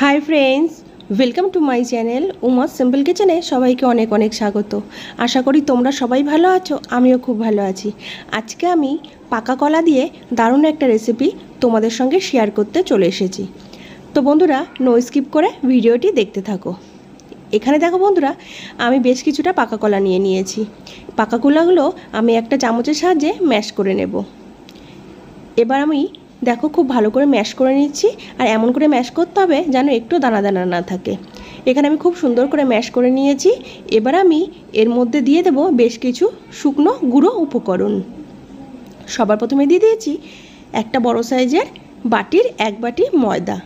high friends welcome to my channel Uma simple কিচেনে সবাইকে অনেক অনেক স্বাগত আশা করি তোমরা সবাই ভালো আছো আমিও খুব ভালো আছি আজকে আমি পাকা কলা দিয়ে দারুণ একটা রেসিপি তোমাদের সঙ্গে শেয়ার করতে চলে এসেছি তো বন্ধুরা নো স্কিপ করে ভিডিওটি দেখতে থাকো এখানে দেখো বন্ধুরা আমি বেশ কিছুটা পাকা কলা নিয়ে নিয়েছি পাকা কলাগুলো আমি একটা চামচের সাহায্যে ম্যাশ করে নেব এবার আমি দেখো খুব ভালো করে ম্যাশ করে নিচ্ছি আর এমন করে ম্যাশ করতে হবে যেন একটু দানা দানা না থাকে এখানে আমি খুব সুন্দর করে ম্যাশ করে নিয়েছি এবার আমি এর মধ্যে দিয়ে দেব বেশ কিছু শুকনো গুঁড়ো উপকরণ সবার প্রথমে দিয়ে দিয়েছি একটা বড় সাইজের বাটির এক বাটি ময়দা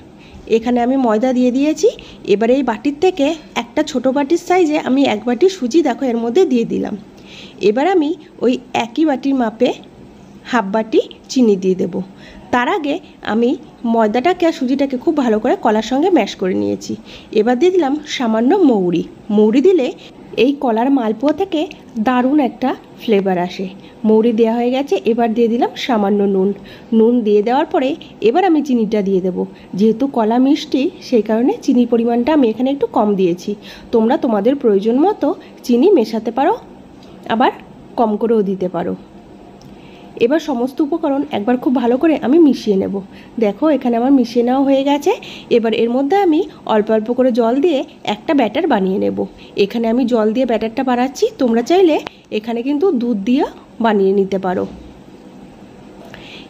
এখানে আমি ময়দা দিয়ে দিয়েছি এবার এই বাটির থেকে একটা ছোট বাটির সাইজে আমি এক বাটি সুজি দেখো এর মধ্যে দিয়ে দিলাম এবার আমি ওই একই বাটির মাপে হাফ বাটি চিনি দিয়ে দেব তার আগে আমি ময়দাটাকে আর সুজিটাকে খুব ভালো করে কলার সঙ্গে ম্যাশ করে নিয়েছি এবার দিয়ে দিলাম সামান্য মৌরি মৌরি দিলে এই কলার মালপোয়া থেকে দারুণ একটা ফ্লেভার আসে মৌরি দেওয়া হয়ে গেছে এবার দিয়ে দিলাম সামান্য নুন নুন দিয়ে দেওয়ার পরে এবার আমি চিনিটা দিয়ে দেব যেহেতু কলা মিষ্টি সেই কারণে চিনির পরিমাণটা আমি এখানে একটু কম দিয়েছি তোমরা তোমাদের প্রয়োজন মতো চিনি মেশাতে পারো আবার কম করেও দিতে পারো এবার সমস্ত উপকরণ একবার খুব ভালো করে আমি মিশিয়ে নেব দেখো এখানে আমার মিশিয়ে নেওয়া হয়ে গেছে এবার এর মধ্যে আমি অল্প অল্প করে জল দিয়ে একটা ব্যাটার বানিয়ে নেব এখানে আমি জল দিয়ে ব্যাটারটা বানাচ্ছি তোমরা চাইলে এখানে কিন্তু দুধ দিয়ে বানিয়ে নিতে পারো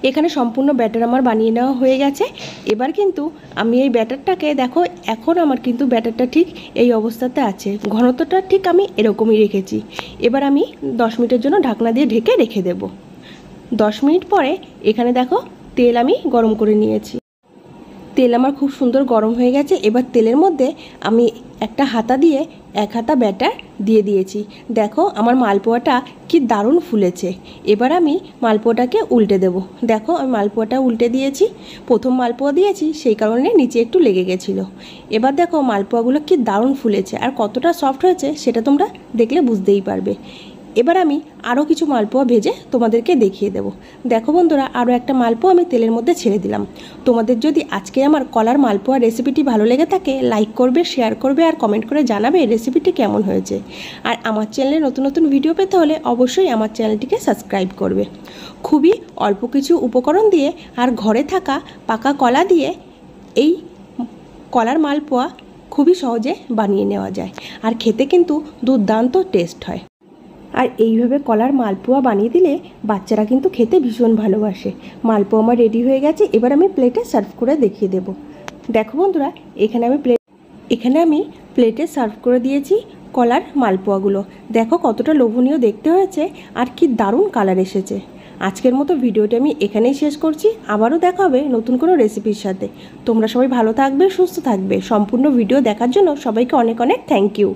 এখানে সম্পূর্ণ ব্যাটার আমার বানিয়ে নেওয়া হয়ে গেছে এবার কিন্তু আমি এই ব্যাটারটাকে দেখো এখন আমার কিন্তু ব্যাটারটা ঠিক এই অবস্থাতে আছে ঘনত্বটা ঠিক আমি এরকমই রেখেছি এবার আমি দশ মিনিটের জন্য ঢাকনা দিয়ে ঢেকে রেখে দেবো দশ মিনিট পরে এখানে দেখো তেল আমি গরম করে নিয়েছি তেল আমার খুব সুন্দর গরম হয়ে গেছে এবার তেলের মধ্যে আমি একটা হাতা দিয়ে এক হাতা ব্যাটার দিয়ে দিয়েছি দেখো আমার মালপোয়াটা কি দারুণ ফুলেছে এবার আমি মালপোয়াটাকে উল্টে দেব দেখো আমি মালপোয়াটা উল্টে দিয়েছি প্রথম মালপোয়া দিয়েছি সেই কারণে নিচে একটু লেগে গেছিলো এবার দেখো মালপোয়াগুলো কি দারুণ ফুলেছে আর কতটা সফট হয়েছে সেটা তোমরা দেখলে বুঝতেই পারবে এবার আমি আরও কিছু মালপোয়া ভেজে তোমাদেরকে দেখিয়ে দেব দেখো বন্ধুরা আরও একটা মালপোয়া আমি তেলের মধ্যে ছেড়ে দিলাম তোমাদের যদি আজকে আমার কলার মালপোয়া রেসিপিটি ভালো লেগে থাকে লাইক করবে শেয়ার করবে আর কমেন্ট করে জানাবে রেসিপিটি কেমন হয়েছে আর আমার চ্যানেলে নতুন নতুন ভিডিও পেতে হলে অবশ্যই আমার চ্যানেলটিকে সাবস্ক্রাইব করবে খুবই অল্প কিছু উপকরণ দিয়ে আর ঘরে থাকা পাকা কলা দিয়ে এই কলার মালপোয়া খুবই সহজে বানিয়ে নেওয়া যায় আর খেতে কিন্তু দুর্দান্ত টেস্ট হয় আর এইভাবে কলার মালপোয়া বানিয়ে দিলে বাচ্চারা কিন্তু খেতে ভীষণ ভালোবাসে মালপোয়া আমার রেডি হয়ে গেছে এবার আমি প্লেটে সার্ভ করে দেখিয়ে দেব দেখো বন্ধুরা এখানে আমি প্লেট এখানে আমি প্লেটে সার্ভ করে দিয়েছি কলার মালপোয়াগুলো দেখো কতটা লোভনীয় দেখতে হয়েছে আর কি দারুণ কালার এসেছে আজকের মতো ভিডিওটি আমি এখানেই শেষ করছি আবারও দেখা হবে নতুন কোনো রেসিপির সাথে তোমরা সবাই ভালো থাকবে সুস্থ থাকবে সম্পূর্ণ ভিডিও দেখার জন্য সবাইকে অনেক অনেক থ্যাংক ইউ